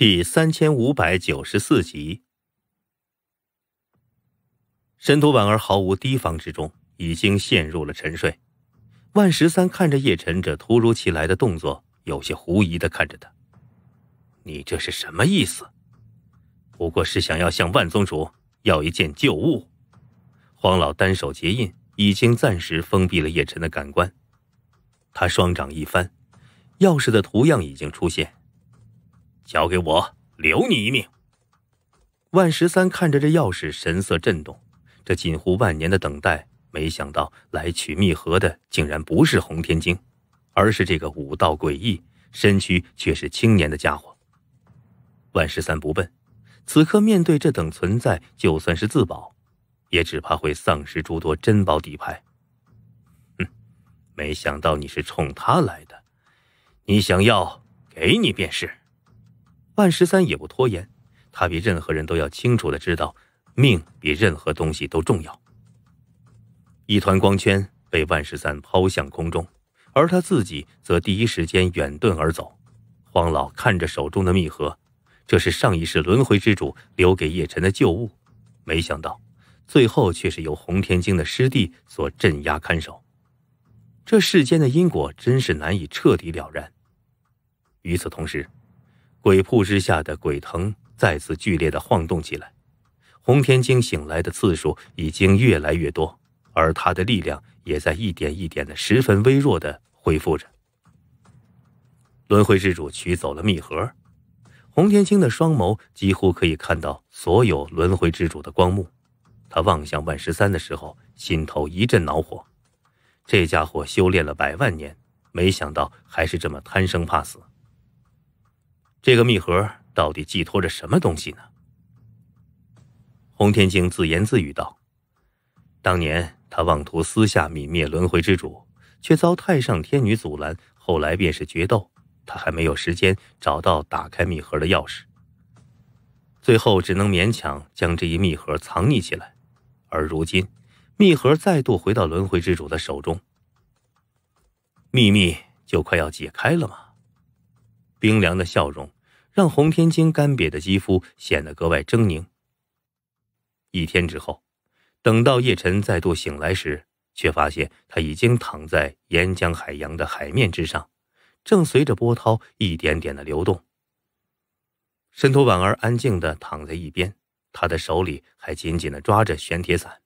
第三千五百九十四集，神图婉儿毫无提防之中，已经陷入了沉睡。万十三看着叶晨这突如其来的动作，有些狐疑的看着他：“你这是什么意思？不过是想要向万宗主要一件旧物。”黄老单手结印，已经暂时封闭了叶晨的感官。他双掌一翻，钥匙的图样已经出现。交给我，留你一命。万十三看着这钥匙，神色震动。这近乎万年的等待，没想到来取密盒的竟然不是洪天经，而是这个武道诡异、身躯却是青年的家伙。万十三不笨，此刻面对这等存在，就算是自保，也只怕会丧失诸多珍宝底牌。哼，没想到你是冲他来的，你想要，给你便是。万十三也不拖延，他比任何人都要清楚的知道，命比任何东西都重要。一团光圈被万十三抛向空中，而他自己则第一时间远遁而走。黄老看着手中的密盒，这是上一世轮回之主留给叶辰的旧物，没想到最后却是由洪天经的师弟所镇压看守。这世间的因果真是难以彻底了然。与此同时。鬼铺之下的鬼藤再次剧烈的晃动起来。洪天青醒来的次数已经越来越多，而他的力量也在一点一点的、十分微弱的恢复着。轮回之主取走了密盒，洪天青的双眸几乎可以看到所有轮回之主的光幕。他望向万十三的时候，心头一阵恼火。这家伙修炼了百万年，没想到还是这么贪生怕死。这个密盒到底寄托着什么东西呢？洪天静自言自语道：“当年他妄图私下泯灭轮回之主，却遭太上天女阻拦。后来便是决斗，他还没有时间找到打开密盒的钥匙，最后只能勉强将这一密盒藏匿起来。而如今，密盒再度回到轮回之主的手中，秘密就快要解开了吗？”冰凉的笑容，让洪天金干瘪的肌肤显得格外狰狞。一天之后，等到叶晨再度醒来时，却发现他已经躺在岩浆海洋的海面之上，正随着波涛一点点的流动。申屠婉儿安静的躺在一边，他的手里还紧紧的抓着玄铁伞。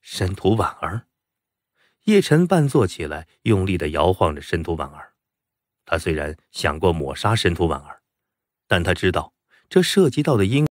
申屠婉儿，叶晨半坐起来，用力的摇晃着申屠婉儿。他虽然想过抹杀申屠婉儿，但他知道这涉及到的因。